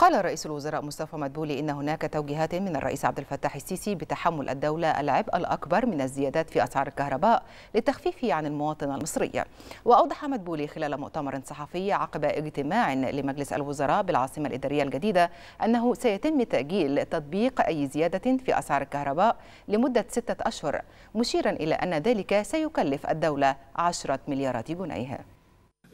قال رئيس الوزراء مصطفى مدبولي إن هناك توجيهات من الرئيس عبد الفتاح السيسي بتحمل الدولة العبء الأكبر من الزيادات في أسعار الكهرباء للتخفيف عن المواطن المصري وأوضح مدبولي خلال مؤتمر صحفي عقب اجتماع لمجلس الوزراء بالعاصمة الإدارية الجديدة أنه سيتم تأجيل تطبيق أي زيادة في أسعار الكهرباء لمدة ستة أشهر مشيرا إلى أن ذلك سيكلف الدولة 10 مليارات جنيه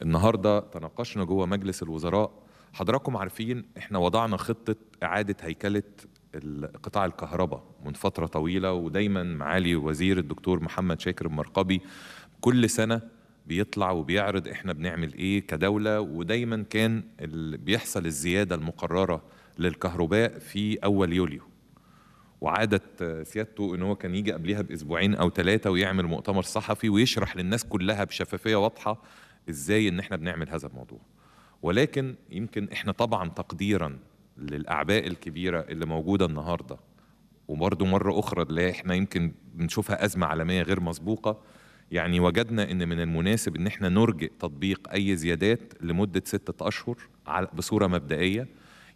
النهارده تناقشنا جوه مجلس الوزراء حضراتكم عارفين احنا وضعنا خطه اعاده هيكله قطاع الكهرباء من فتره طويله ودايما معالي وزير الدكتور محمد شاكر المرقبي كل سنه بيطلع وبيعرض احنا بنعمل ايه كدوله ودايما كان بيحصل الزياده المقرره للكهرباء في اول يوليو وعادة سيادته ان هو كان يجي قبلها باسبوعين او ثلاثه ويعمل مؤتمر صحفي ويشرح للناس كلها بشفافيه واضحه ازاي ان احنا بنعمل هذا الموضوع ولكن يمكن احنا طبعا تقديرا للاعباء الكبيره اللي موجوده النهارده وبرده مره اخرى اللي احنا يمكن بنشوفها ازمه عالميه غير مسبوقه يعني وجدنا ان من المناسب ان احنا نرجئ تطبيق اي زيادات لمده ستة اشهر بصوره مبدئيه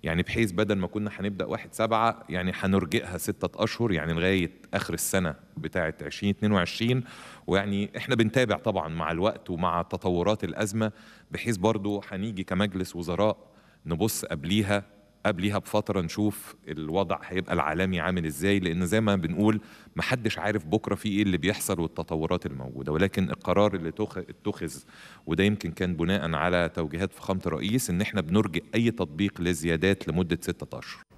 يعني بحيث بدل ما كنا هنبدا واحد سبعة يعني هنرجئها ستة اشهر يعني لغايه اخر السنه بتاعه 2022 ويعني احنا بنتابع طبعا مع الوقت ومع تطورات الازمه بحيث برضو هنيجي كمجلس وزراء نبص قبليها قبليها بفترة نشوف الوضع هيبقى العالمي عامل ازاي لأن زي ما بنقول محدش عارف بكرة في ايه اللي بيحصل والتطورات الموجودة ولكن القرار اللي اتخذ وده يمكن كان بناء على توجيهات فخامة الرئيس ان احنا بنرجئ أي تطبيق لزيادات لمدة ستة أشهر